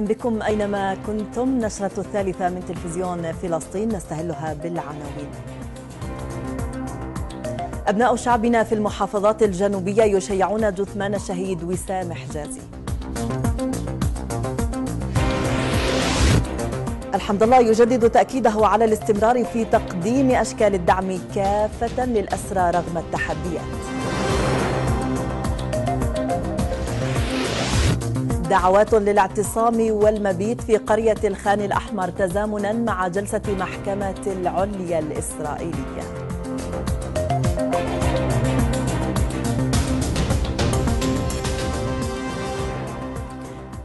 أهلا بكم أينما كنتم نشرة الثالثة من تلفزيون فلسطين نستهلها بالعناوين أبناء شعبنا في المحافظات الجنوبية يشيعون جثمان الشهيد وسام حجازي الحمد لله يجدد تأكيده على الاستمرار في تقديم أشكال الدعم كافة للأسرى رغم التحديات دعوات للاعتصام والمبيت في قرية الخان الأحمر تزامنا مع جلسة محكمة العليا الإسرائيلية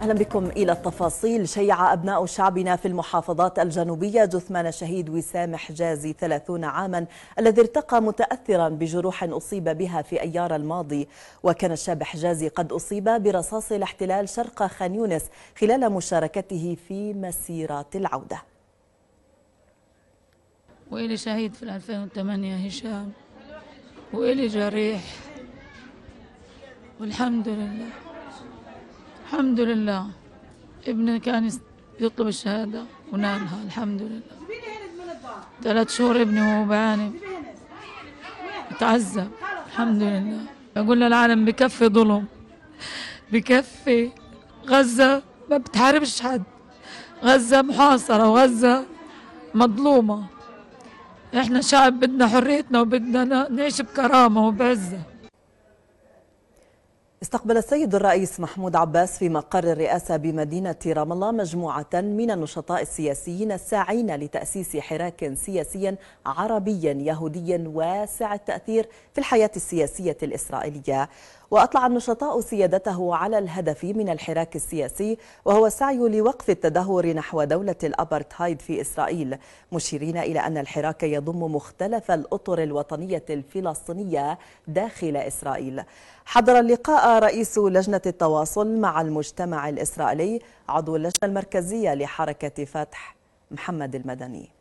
أهلا بكم إلى التفاصيل شيع أبناء شعبنا في المحافظات الجنوبية جثمان الشهيد وسام حجازي 30 عاما الذي ارتقى متأثرا بجروح أصيب بها في أيار الماضي وكان الشاب حجازي قد أصيب برصاص الاحتلال شرق خان يونس خلال مشاركته في مسيرات العودة وإلي شهيد في 2008 هشام وإلي جريح والحمد لله الحمد لله ابني كان يطلب الشهادة ونالها الحمد لله ثلاث شهور ابني وهو بعاني تعذب الحمد لله أقول للعالم بكفي ظلم بكفي غزة ما بتحاربش حد غزة محاصرة وغزة مظلومة احنا شعب بدنا حريتنا وبدنا نعيش بكرامة وبعزة استقبل السيد الرئيس محمود عباس في مقر الرئاسة بمدينة رام الله مجموعة من النشطاء السياسيين الساعين لتأسيس حراك سياسي عربي يهودي واسع التأثير في الحياة السياسية الإسرائيلية وأطلع النشطاء سيادته على الهدف من الحراك السياسي وهو السعي لوقف التدهور نحو دولة الأبرتهايد في إسرائيل مشيرين إلى أن الحراك يضم مختلف الأطر الوطنية الفلسطينية داخل إسرائيل حضر اللقاء رئيس لجنة التواصل مع المجتمع الإسرائيلي عضو اللجنة المركزية لحركة فتح محمد المدني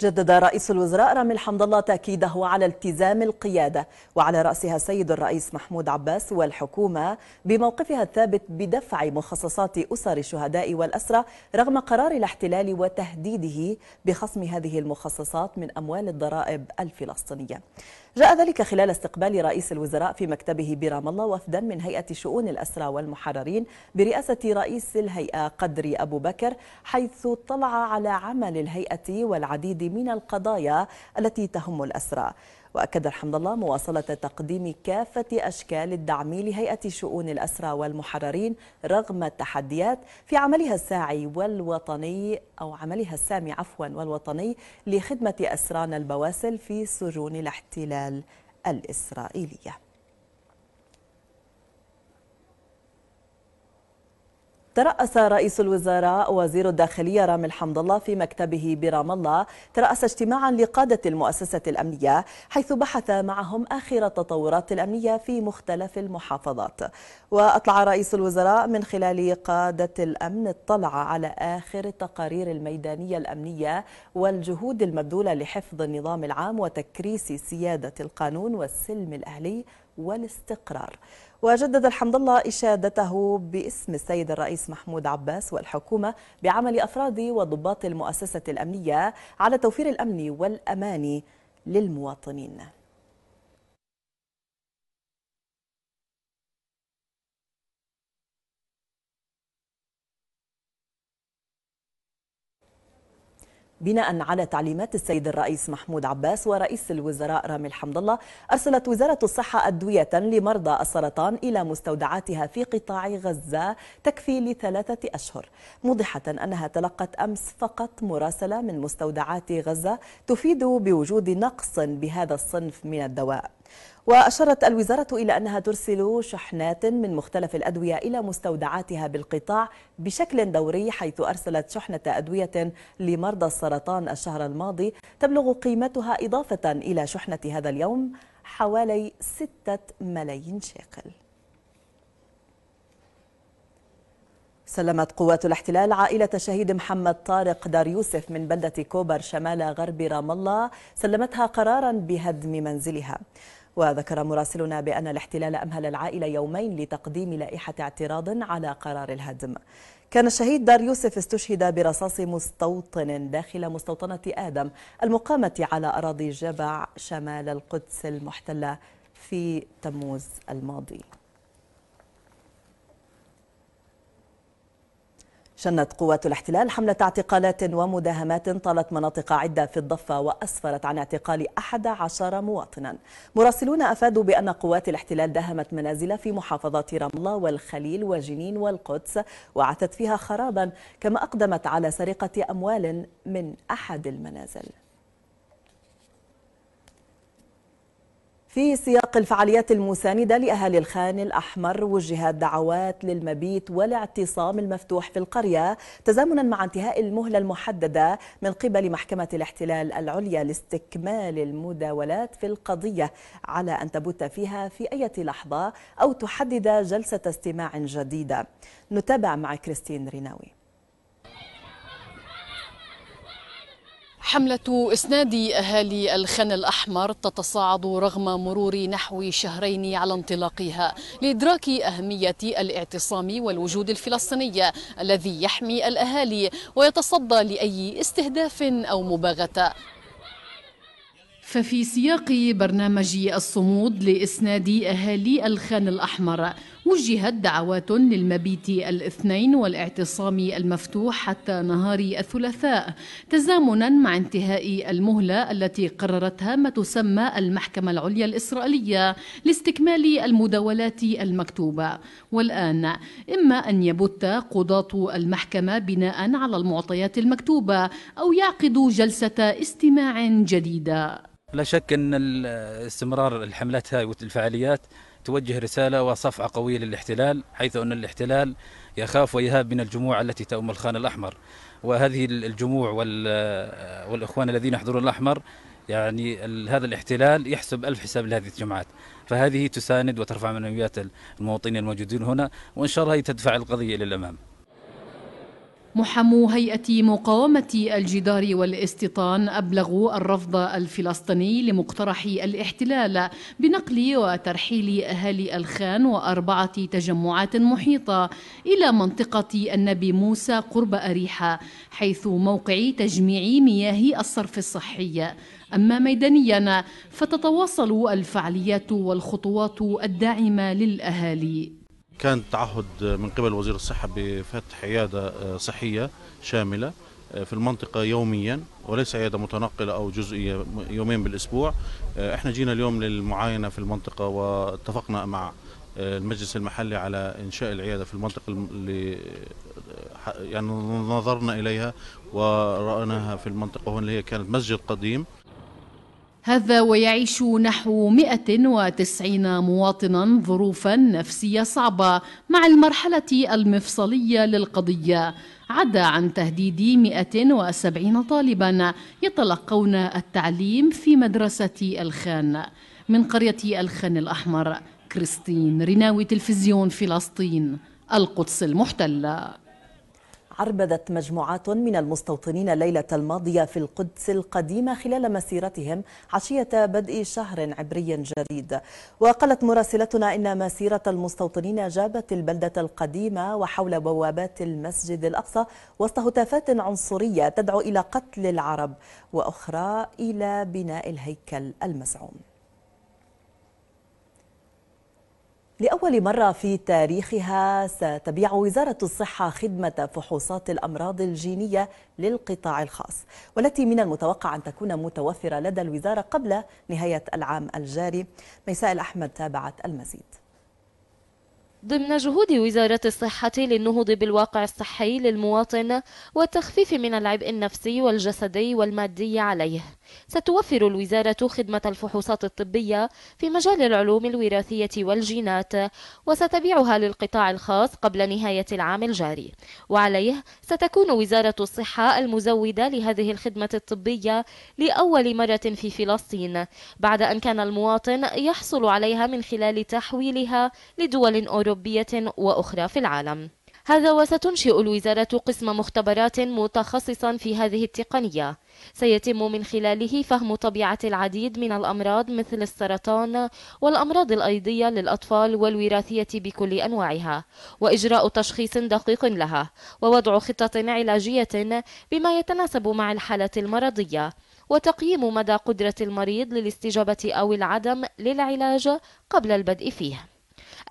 جدد رئيس الوزراء رامي الحمد الله تأكيده على التزام القيادة وعلى رأسها السيد الرئيس محمود عباس والحكومة بموقفها الثابت بدفع مخصصات أسر الشهداء والأسرى رغم قرار الاحتلال وتهديده بخصم هذه المخصصات من أموال الضرائب الفلسطينية جاء ذلك خلال استقبال رئيس الوزراء في مكتبه برام الله وفدا من هيئة شؤون الأسرى والمحررين برئاسة رئيس الهيئة قدري أبو بكر حيث اطلع على عمل الهيئة والعديد من القضايا التي تهم الأسرى وأكد الحمد لله مواصلة تقديم كافة أشكال الدعم لهيئة شؤون الأسرى والمحررين رغم التحديات في عملها الساعي والوطني أو عملها السامي عفوا والوطني لخدمة أسرانا البواسل في سجون الاحتلال الإسرائيلية ترأس رئيس الوزراء وزير الداخلية رامي الحمد الله في مكتبه برام الله ترأس اجتماعا لقادة المؤسسة الأمنية حيث بحث معهم آخر التطورات الأمنية في مختلف المحافظات وأطلع رئيس الوزراء من خلال قادة الأمن اطلع على آخر التقارير الميدانية الأمنية والجهود المبذولة لحفظ النظام العام وتكريس سيادة القانون والسلم الأهلي والاستقرار وجدد الحمد الله إشادته باسم السيد الرئيس محمود عباس والحكومة بعمل أفراد وضباط المؤسسة الأمنية على توفير الأمن والأمان للمواطنين بناء على تعليمات السيد الرئيس محمود عباس ورئيس الوزراء رامي الحمد الله أرسلت وزارة الصحة أدوية لمرضى السرطان إلى مستودعاتها في قطاع غزة تكفي لثلاثة أشهر موضحة أنها تلقت أمس فقط مراسلة من مستودعات غزة تفيد بوجود نقص بهذا الصنف من الدواء وأشارت الوزارة إلى أنها ترسل شحنات من مختلف الأدوية إلى مستودعاتها بالقطاع بشكل دوري حيث أرسلت شحنة أدوية لمرضى السرطان الشهر الماضي تبلغ قيمتها إضافة إلى شحنة هذا اليوم حوالي ستة ملايين شيكل سلمت قوات الاحتلال عائلة شهيد محمد طارق دار يوسف من بلدة كوبر شمال غرب رام الله سلمتها قرارا بهدم منزلها وذكر مراسلنا بأن الاحتلال أمهل العائلة يومين لتقديم لائحة اعتراض على قرار الهدم كان الشهيد دار يوسف استشهد برصاص مستوطن داخل مستوطنة آدم المقامة على أراضي جبع شمال القدس المحتلة في تموز الماضي شنت قوات الاحتلال حملة اعتقالات ومداهمات طالت مناطق عدة في الضفة وأسفرت عن اعتقال 11 مواطنا مراسلون أفادوا بأن قوات الاحتلال داهمت منازل في محافظات رام الله والخليل وجنين والقدس وعثت فيها خرابا كما أقدمت على سرقة أموال من أحد المنازل في سياق الفعاليات المساندة لأهالي الخان الأحمر وجهت دعوات للمبيت والاعتصام المفتوح في القرية تزامنا مع انتهاء المهلة المحددة من قبل محكمة الاحتلال العليا لاستكمال المداولات في القضية على أن تبت فيها في أي لحظة أو تحدد جلسة استماع جديدة نتابع مع كريستين ريناوي حملة إسناد أهالي الخان الأحمر تتصاعد رغم مرور نحو شهرين على انطلاقها لإدراك أهمية الاعتصام والوجود الفلسطيني الذي يحمي الأهالي ويتصدى لأي استهداف أو مباغتة ففي سياق برنامج الصمود لإسناد أهالي الخان الأحمر وجهت دعوات للمبيت الاثنين والاعتصام المفتوح حتى نهار الثلاثاء تزامنا مع انتهاء المهلة التي قررتها ما تسمى المحكمة العليا الإسرائيلية لاستكمال المداولات المكتوبة والآن إما أن يبت قضاة المحكمة بناء على المعطيات المكتوبة أو يعقدوا جلسة استماع جديدة لا شك أن استمرار الحملات هاي والفعاليات توجه رسالة وصفعة قوية للاحتلال حيث أن الاحتلال يخاف ويهاب من الجموع التي تؤم الخان الأحمر وهذه الجموع آه، والإخوان الذين يحضرون الأحمر يعني هذا الاحتلال يحسب ألف حساب لهذه الجماعات فهذه تساند وترفع معنويات المواطنين الموجودين هنا وإن شاء الله تدفع القضية إلى الأمام محامو هيئة مقاومة الجدار والاستيطان أبلغوا الرفض الفلسطيني لمقترح الاحتلال بنقل وترحيل أهالي الخان وأربعة تجمعات محيطة إلى منطقة النبي موسى قرب أريحة حيث موقع تجميع مياه الصرف الصحي أما ميدانيا فتتواصل الفعاليات والخطوات الداعمة للأهالي كان تعهد من قبل وزير الصحة بفتح عيادة آه، صحية شاملة آه، في المنطقة يوميا وليس عيادة متنقلة أو جزئية يومين بالأسبوع آه، احنا جينا اليوم للمعاينة في المنطقة واتفقنا مع المجلس المحلي على إنشاء العيادة في المنطقة اللي يعني نظرنا إليها ورأناها في المنطقة هون اللي هي كانت مسجد قديم هذا ويعيش نحو 190 مواطنا ظروفا نفسية صعبة مع المرحلة المفصلية للقضية عدا عن تهديد 170 طالبا يتلقون التعليم في مدرسة الخان من قرية الخان الأحمر كريستين رناوي تلفزيون فلسطين القدس المحتله عربدت مجموعات من المستوطنين الليلة الماضية في القدس القديمة خلال مسيرتهم عشية بدء شهر عبري جديد وقالت مراسلتنا إن مسيرة المستوطنين جابت البلدة القديمة وحول بوابات المسجد الأقصى وسط هتافات عنصرية تدعو إلى قتل العرب وأخرى إلى بناء الهيكل المزعوم لأول مرة في تاريخها ستبيع وزارة الصحة خدمة فحوصات الأمراض الجينية للقطاع الخاص والتي من المتوقع أن تكون متوفرة لدى الوزارة قبل نهاية العام الجاري ميساء الأحمد تابعت المزيد ضمن جهود وزارة الصحة للنهوض بالواقع الصحي للمواطن والتخفيف من العبء النفسي والجسدي والمادي عليه ستوفر الوزارة خدمة الفحوصات الطبية في مجال العلوم الوراثية والجينات وستبيعها للقطاع الخاص قبل نهاية العام الجاري وعليه ستكون وزارة الصحة المزودة لهذه الخدمة الطبية لأول مرة في فلسطين بعد أن كان المواطن يحصل عليها من خلال تحويلها لدول أوروبية وأخرى في العالم هذا وستنشئ الوزارة قسم مختبرات متخصصا في هذه التقنية سيتم من خلاله فهم طبيعة العديد من الأمراض مثل السرطان والأمراض الأيضية للأطفال والوراثية بكل أنواعها وإجراء تشخيص دقيق لها ووضع خطة علاجية بما يتناسب مع الحالة المرضية وتقييم مدى قدرة المريض للاستجابة أو العدم للعلاج قبل البدء فيه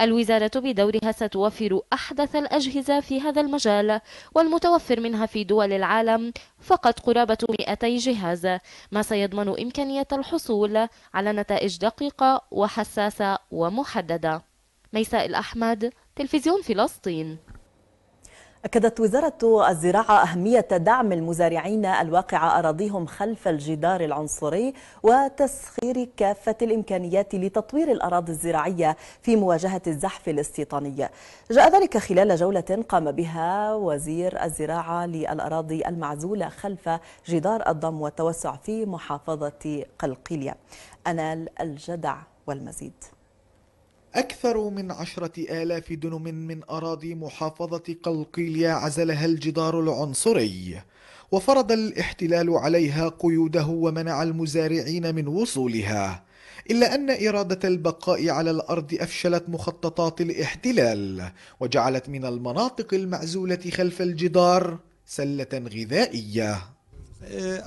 الوزارة بدورها ستوفر أحدث الأجهزة في هذا المجال والمتوفر منها في دول العالم فقط قرابة 200 جهاز ما سيضمن إمكانية الحصول على نتائج دقيقة وحساسة ومحددة ميساء الأحمد تلفزيون فلسطين أكدت وزارة الزراعة أهمية دعم المزارعين الواقع أراضيهم خلف الجدار العنصري وتسخير كافة الإمكانيات لتطوير الأراضي الزراعية في مواجهة الزحف الاستيطاني جاء ذلك خلال جولة قام بها وزير الزراعة للأراضي المعزولة خلف جدار الضم والتوسع في محافظة قلقيلية أنال الجدع والمزيد أكثر من عشرة آلاف دنم من أراضي محافظة قلقيليا عزلها الجدار العنصري وفرض الاحتلال عليها قيوده ومنع المزارعين من وصولها إلا أن إرادة البقاء على الأرض أفشلت مخططات الاحتلال وجعلت من المناطق المعزولة خلف الجدار سلة غذائية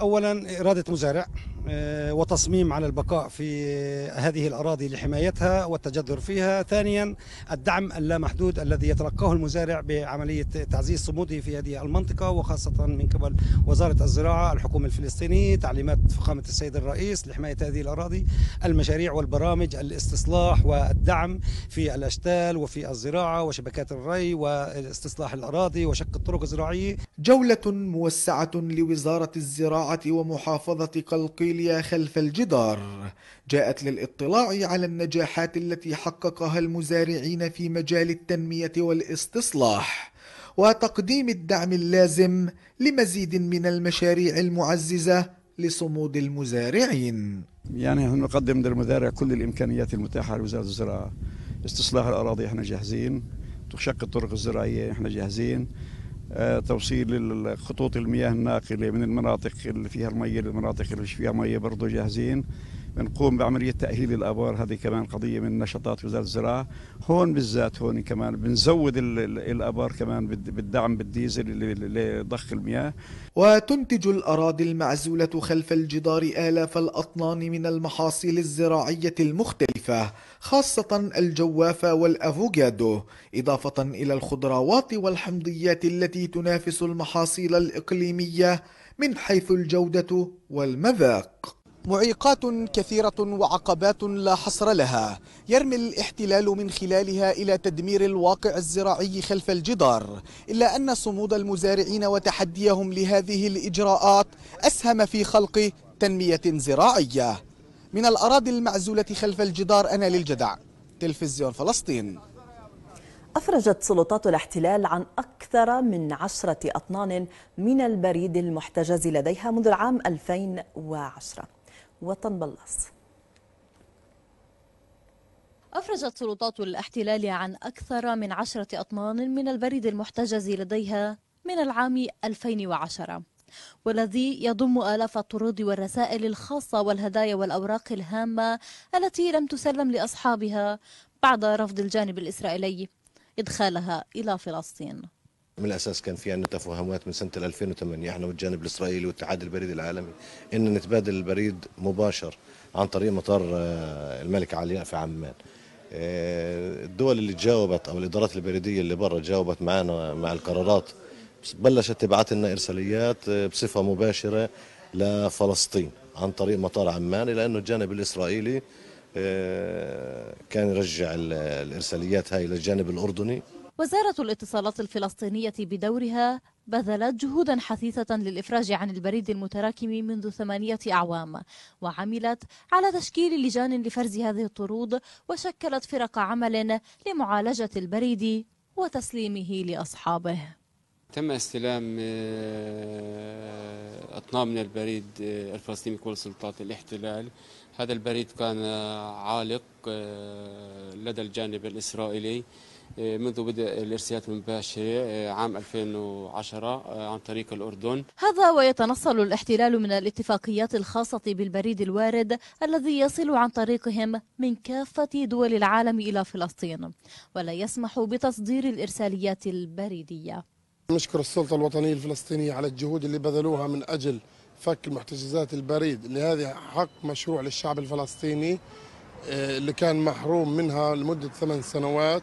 أولا إرادة مزارع آه، وتصميم على البقاء في هذه الأراضي لحمايتها والتجذر فيها ثانيا الدعم اللامحدود الذي يتلقاه المزارع بعملية تعزيز صموده في هذه المنطقة وخاصة من قبل وزارة الزراعة الحكومة الفلسطينية تعليمات فخامة السيد الرئيس لحماية هذه الأراضي المشاريع والبرامج الاستصلاح والدعم في الأشتال وفي الزراعة وشبكات الري واستصلاح الأراضي وشق الطرق الزراعية جولة موسعة لوزارة الزراعة ومحافظة قلقيل فاميليا خلف الجدار جاءت للاطلاع على النجاحات التي حققها المزارعين في مجال التنميه والاستصلاح وتقديم الدعم اللازم لمزيد من المشاريع المعززه لصمود المزارعين يعني نقدم للمزارع كل الامكانيات المتاحه لوزاره الزراعه استصلاح الاراضي احنا جاهزين تشق الطرق الزراعيه احنا جاهزين آه، توصيل خطوط المياه الناقله من المناطق اللي فيها الميه للمناطق اللي مش فيها ميه برضه جاهزين بنقوم بعملية تأهيل الأبار هذه كمان قضية من نشاطات وزارة الزراعة هون بالذات هون كمان بنزود الأبار كمان بالدعم بالديزل لضخ المياه وتنتج الأراضي المعزولة خلف الجدار آلاف الأطنان من المحاصيل الزراعية المختلفة خاصة الجوافة والأفوكادو إضافة إلى الخضروات والحمضيات التي تنافس المحاصيل الإقليمية من حيث الجودة والمذاق معيقات كثيرة وعقبات لا حصر لها يرمي الاحتلال من خلالها إلى تدمير الواقع الزراعي خلف الجدار إلا أن صمود المزارعين وتحديهم لهذه الإجراءات أسهم في خلق تنمية زراعية من الأراضي المعزولة خلف الجدار أنا للجدع تلفزيون فلسطين أفرجت سلطات الاحتلال عن أكثر من عشرة أطنان من البريد المحتجز لديها منذ العام 2010 وطن بلص أفرجت سلطات الاحتلال عن أكثر من عشرة أطنان من البريد المحتجز لديها من العام 2010 والذي يضم آلاف الطرود والرسائل الخاصة والهدايا والأوراق الهامة التي لم تسلم لأصحابها بعد رفض الجانب الإسرائيلي إدخالها إلى فلسطين من الاساس كان في عندنا تفاهمات من سنه 2008 احنا والجانب الاسرائيلي والاتحاد البريد العالمي ان نتبادل البريد مباشر عن طريق مطار آه، الملك علياء في عمان. آه، الدول اللي تجاوبت او الادارات البريديه اللي برا تجاوبت معنا مع القرارات بلشت تبعث لنا ارساليات آه، بصفه مباشره لفلسطين عن طريق مطار عمان لانه الجانب الاسرائيلي كان يرجع الارساليات هاي للجانب الاردني وزارة الاتصالات الفلسطينية بدورها بذلت جهودا حثيثة للإفراج عن البريد المتراكم منذ ثمانية أعوام وعملت على تشكيل لجان لفرز هذه الطرود وشكلت فرق عمل لمعالجة البريد وتسليمه لأصحابه تم استلام آه، أطناب من البريد آه، الفلسطيني كل سلطات الاحتلال هذا البريد كان آه، عالق لدى الجانب الإسرائيلي آه، منذ بدء من المباشره آه، عام 2010 آه، عن طريق الاردن. هذا ويتنصل الاحتلال من الاتفاقيات الخاصه بالبريد الوارد الذي يصل عن طريقهم من كافه دول العالم الى فلسطين ولا يسمح بتصدير الارساليات البريديه. نشكر السلطه الوطنيه الفلسطينيه على الجهود اللي بذلوها من اجل فك محتجزات البريد لهذا حق مشروع للشعب الفلسطيني اللي كان محروم منها لمدة ثمان سنوات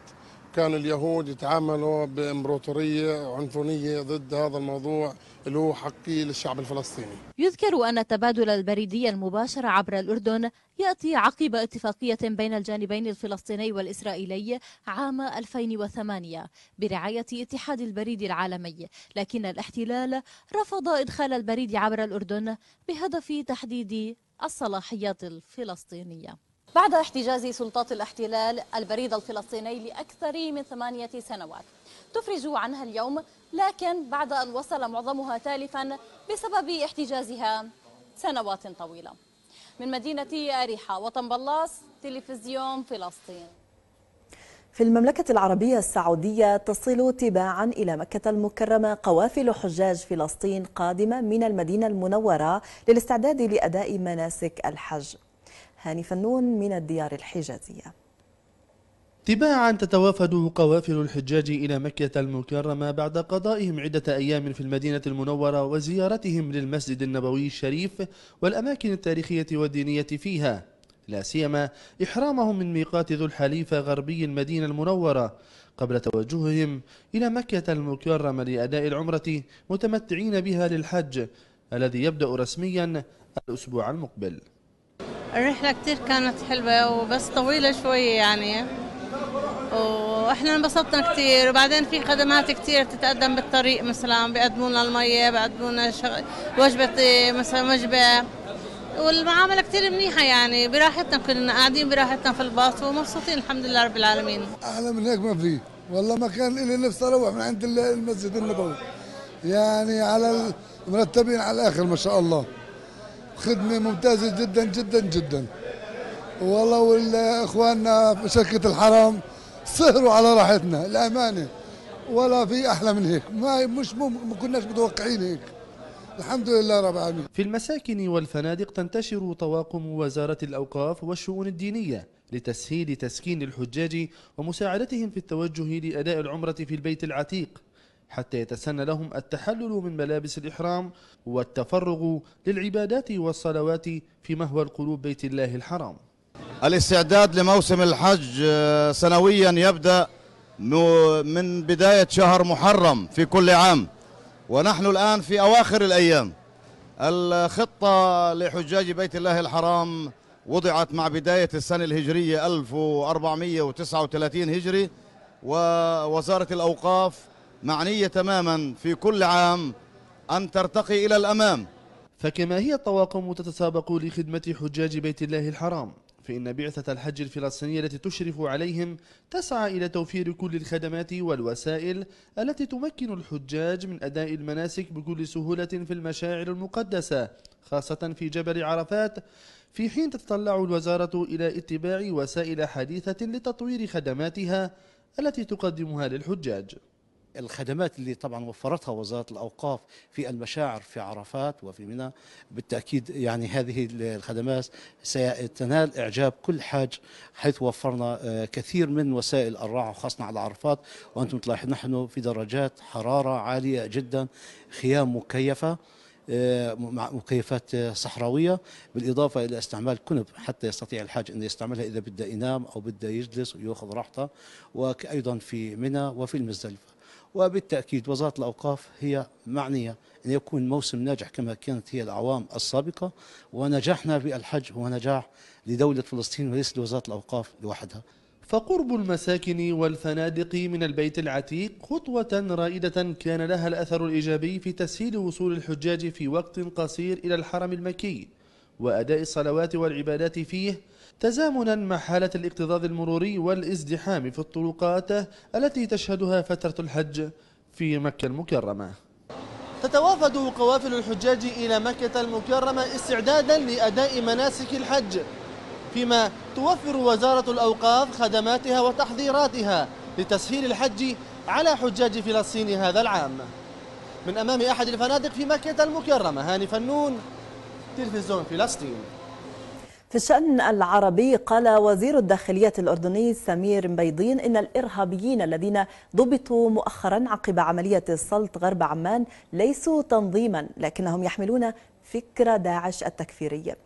كان اليهود يتعاملوا بامبراطوريه عنفونيه ضد هذا الموضوع اللي هو حقي للشعب الفلسطيني. يذكر ان التبادل البريدي المباشر عبر الاردن ياتي عقب اتفاقيه بين الجانبين الفلسطيني والاسرائيلي عام 2008 برعايه اتحاد البريد العالمي، لكن الاحتلال رفض ادخال البريد عبر الاردن بهدف تحديد الصلاحيات الفلسطينيه. بعد احتجاز سلطات الاحتلال البريد الفلسطيني لأكثر من ثمانية سنوات تفرج عنها اليوم لكن بعد أن وصل معظمها تالفا بسبب احتجازها سنوات طويلة من مدينة أريحة وطنبلاس تلفزيون فلسطين في المملكة العربية السعودية تصل تباعا إلى مكة المكرمة قوافل حجاج فلسطين قادمة من المدينة المنورة للاستعداد لأداء مناسك الحج هاني فنون من الديار الحجازية تباعا تتوافد قوافل الحجاج إلى مكة المكرمة بعد قضائهم عدة أيام في المدينة المنورة وزيارتهم للمسجد النبوي الشريف والأماكن التاريخية والدينية فيها لا سيما إحرامهم من ميقات ذو الحليفة غربي المدينة المنورة قبل توجههم إلى مكة المكرمة لأداء العمرة متمتعين بها للحج الذي يبدأ رسميا الأسبوع المقبل الرحلة كتير كانت حلوة وبس طويلة شوي يعني واحنا انبسطنا كثير وبعدين في خدمات كثير بتتقدم بالطريق مثلا بيقدموا لنا المية بيقدموا لنا وجبة مثلا وجبة والمعاملة كثير منيحة يعني براحتنا كلنا قاعدين براحتنا في الباص ومبسوطين الحمد لله رب العالمين أحلى من هيك ما في والله ما كان إلي نفسي أروح من عند المسجد النبوي يعني على المرتبين على الآخر ما شاء الله خدمه ممتازه جدا جدا جدا والله والاخواننا في شركه الحرام سهروا على راحتنا الامانه ولا في احلى من هيك ما مش ما كناش متوقعين هيك الحمد لله رب العالمين في المساكن والفنادق تنتشر طواقم وزاره الاوقاف والشؤون الدينيه لتسهيل تسكين الحجاج ومساعدتهم في التوجه لاداء العمره في البيت العتيق حتى يتسنى لهم التحلل من ملابس الإحرام والتفرغ للعبادات والصلوات في مهوى القلوب بيت الله الحرام الاستعداد لموسم الحج آه، سنويا يبدأ من بداية شهر محرم في كل عام ونحن الآن في أواخر الأيام الخطة لحجاج بيت الله الحرام وضعت مع بداية السنة الهجرية 1439 هجري ووزارة الأوقاف معنية تماما في كل عام أن ترتقي إلى الأمام فكما هي الطواقم تتسابق لخدمة حجاج بيت الله الحرام فإن بعثة الحج الفلسطينية التي تشرف عليهم تسعى إلى توفير كل الخدمات والوسائل التي تمكن الحجاج من أداء المناسك بكل سهولة في المشاعر المقدسة خاصة في جبل عرفات في حين تتطلع الوزارة إلى اتباع وسائل حديثة لتطوير خدماتها التي تقدمها للحجاج الخدمات اللي طبعا وفرتها وزاره الاوقاف في المشاعر في عرفات وفي منى بالتاكيد يعني هذه الخدمات ستنال اعجاب كل حاج حيث وفرنا آه، كثير من وسائل الراحه خاصه على عرفات وانتم تلاحظون نحن في درجات حراره عاليه جدا خيام مكيفه آه، مع مكيفات آه، صحراويه بالاضافه الى استعمال كنب حتى يستطيع الحاج انه يستعملها اذا بده ينام او بده يجلس وياخذ راحته وايضا في منى وفي المزدلفه وبالتأكيد وزارة الأوقاف هي معنية أن يكون موسم ناجح كما كانت هي الأعوام السابقة ونجاحنا بالحج هو نجاح لدولة فلسطين وليس لوزارة الأوقاف لوحدها فقرب المساكن والفنادق من البيت العتيق خطوة رائدة كان لها الأثر الإيجابي في تسهيل وصول الحجاج في وقت قصير إلى الحرم المكي وأداء الصلوات والعبادات فيه تزامنا مع حالة الاكتظاظ المروري والازدحام في الطرقات التي تشهدها فترة الحج في مكة المكرمة تتوافد قوافل الحجاج إلى مكة المكرمة استعدادا لأداء مناسك الحج فيما توفر وزارة الأوقاف خدماتها وتحضيراتها لتسهيل الحج على حجاج فلسطين هذا العام من أمام أحد الفنادق في مكة المكرمة هاني فنون تلفزيون فلسطين في الشأن العربي قال وزير الداخلية الأردني سمير مبيضين إن الإرهابيين الذين ضبطوا مؤخرا عقب عملية السلط غرب عمان ليسوا تنظيما لكنهم يحملون فكرة داعش التكفيرية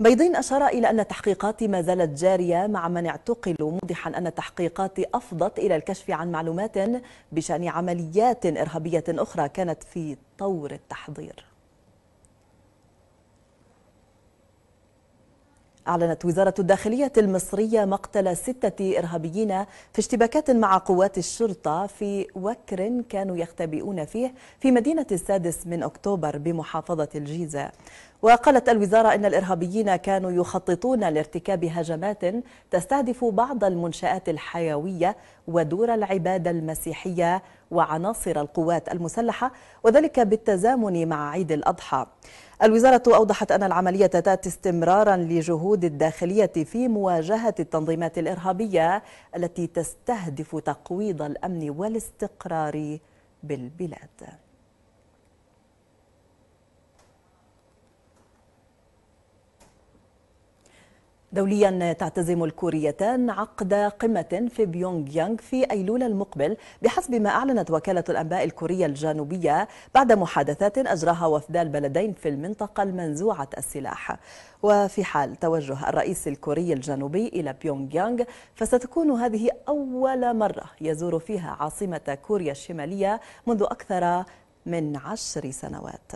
بيضين أشار إلى أن التحقيقات ما زالت جارية مع من اعتقلوا موضحا أن التحقيقات أفضت إلى الكشف عن معلومات بشأن عمليات إرهابية أخرى كانت في طور التحضير أعلنت وزارة الداخلية المصرية مقتل ستة إرهابيين في اشتباكات مع قوات الشرطة في وكر كانوا يختبئون فيه في مدينة السادس من أكتوبر بمحافظة الجيزة وقالت الوزارة أن الإرهابيين كانوا يخططون لارتكاب هجمات تستهدف بعض المنشآت الحيوية ودور العبادة المسيحية وعناصر القوات المسلحة وذلك بالتزامن مع عيد الأضحى الوزارة أوضحت أن العملية تأتي استمرارا لجهود الداخلية في مواجهة التنظيمات الإرهابية التي تستهدف تقويض الأمن والاستقرار بالبلاد دوليا تعتزم الكوريتان عقد قمة في بيونغ يانغ في أيلول المقبل بحسب ما أعلنت وكالة الأنباء الكورية الجنوبية بعد محادثات أجراها وفدا البلدين في المنطقة المنزوعة السلاح وفي حال توجه الرئيس الكوري الجنوبي إلى بيونغ يانغ فستكون هذه أول مرة يزور فيها عاصمة كوريا الشمالية منذ أكثر من عشر سنوات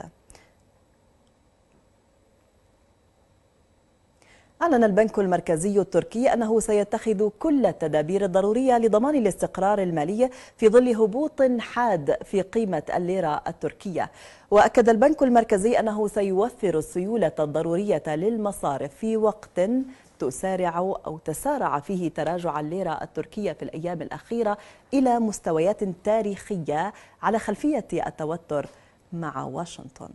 أعلن البنك المركزي التركي أنه سيتخذ كل التدابير الضرورية لضمان الاستقرار المالي في ظل هبوط حاد في قيمة الليرة التركية وأكد البنك المركزي أنه سيوفر السيولة الضرورية للمصارف في وقت تسارع أو تسارع فيه تراجع الليرة التركية في الأيام الأخيرة إلى مستويات تاريخية على خلفية التوتر مع واشنطن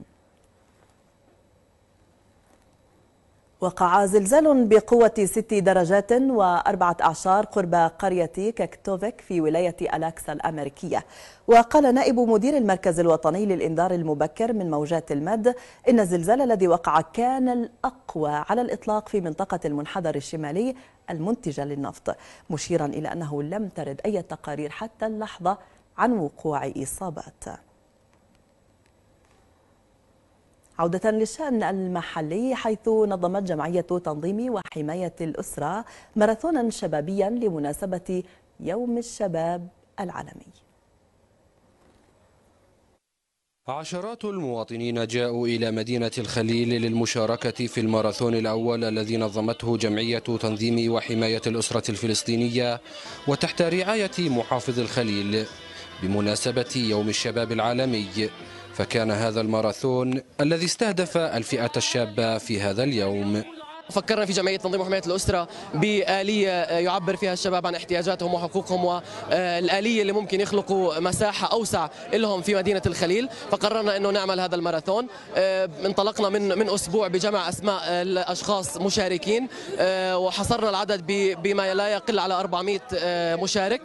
وقع زلزال بقوة ست درجات وأربعة أعشار قرب قرية كاكتوفيك في ولاية ألاكسا الأمريكية وقال نائب مدير المركز الوطني للإنذار المبكر من موجات المد إن الزلزال الذي وقع كان الأقوى على الإطلاق في منطقة المنحدر الشمالي المنتجة للنفط مشيرا إلى أنه لم ترد أي تقارير حتى اللحظة عن وقوع إصابات عودة للشأن المحلي حيث نظمت جمعية تنظيم وحماية الأسرة ماراثونا شبابيا لمناسبة يوم الشباب العالمي عشرات المواطنين جاءوا إلى مدينة الخليل للمشاركة في الماراثون الأول الذي نظمته جمعية تنظيم وحماية الأسرة الفلسطينية وتحت رعاية محافظ الخليل بمناسبة يوم الشباب العالمي فكان هذا الماراثون الذي استهدف الفئة الشابة في هذا اليوم فكرنا في جمعيه تنظيم حمايه الاسره باليه يعبر فيها الشباب عن احتياجاتهم وحقوقهم والاليه اللي ممكن يخلقوا مساحه اوسع لهم في مدينه الخليل فقررنا انه نعمل هذا الماراثون آه، انطلقنا من من اسبوع بجمع اسماء الاشخاص مشاركين آه، وحصرنا العدد بما لا يقل على 400 آه، مشارك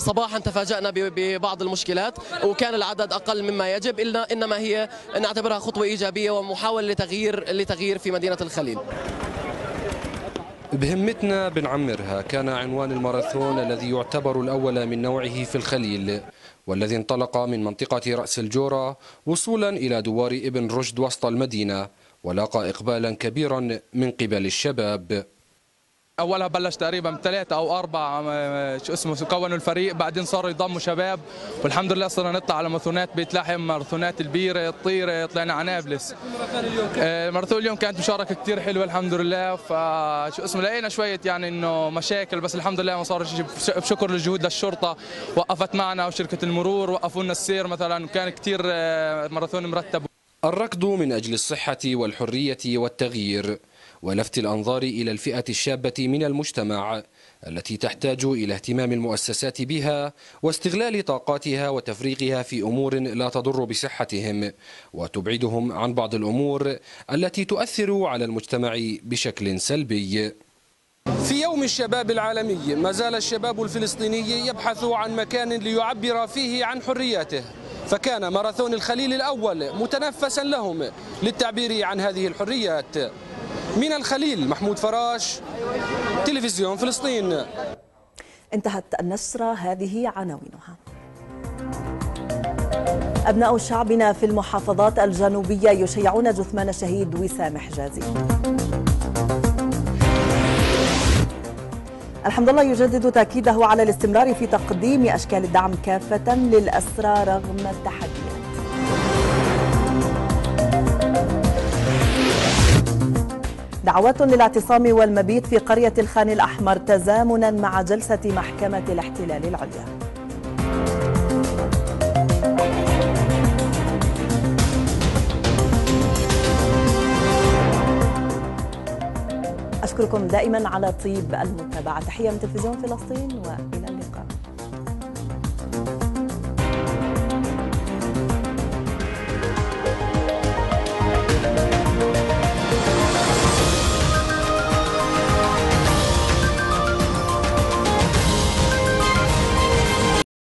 صباحا تفاجأنا ببعض المشكلات وكان العدد اقل مما يجب انما هي نعتبرها خطوه ايجابيه ومحاوله لتغيير لتغيير في مدينه الخليل خليل بهمتنا بنعمرها كان عنوان الماراثون الذي يعتبر الأول من نوعه في الخليل والذي انطلق من منطقة رأس الجورة وصولا إلى دوار ابن رشد وسط المدينة ولاقى إقبالا كبيرا من قبل الشباب اولها بلش تقريبا ثلاثة او اربعه آه، شو اسمه كونوا الفريق بعدين صاروا يضموا شباب والحمد لله صرنا نطلع على ماراثونات بيت لحم ماراثونات البيره الطيره طلعنا على نابلس الماراثون آه، اليوم كانت مشاركه كثير حلوه الحمد لله فشو اسمه لقينا شويه يعني انه مشاكل بس الحمد لله ما صار بشكر الجهود للشرطه وقفت معنا وشركه المرور وقفوا لنا السير مثلا كان كثير آه، ماراثون مرتب الركض من اجل الصحه والحريه والتغيير ولفت الأنظار إلى الفئة الشابة من المجتمع التي تحتاج إلى اهتمام المؤسسات بها واستغلال طاقاتها وتفريغها في أمور لا تضر بصحتهم وتبعدهم عن بعض الأمور التي تؤثر على المجتمع بشكل سلبي في يوم الشباب العالمي ما زال الشباب الفلسطيني يبحث عن مكان ليعبر فيه عن حرياته فكان ماراثون الخليل الأول متنفسا لهم للتعبير عن هذه الحريات من الخليل محمود فراش تلفزيون فلسطين انتهت النشرة هذه عناوينها أبناء شعبنا في المحافظات الجنوبية يشيعون جثمان الشهيد وسام حجازي الحمد لله يجدد تأكيده على الاستمرار في تقديم أشكال الدعم كافة للأسرى رغم التحديات دعوات للاعتصام والمبيت في قرية الخان الأحمر تزامنا مع جلسة محكمة الاحتلال العليا أشكركم دائما على طيب المتابعة تحية من تلفزيون فلسطين و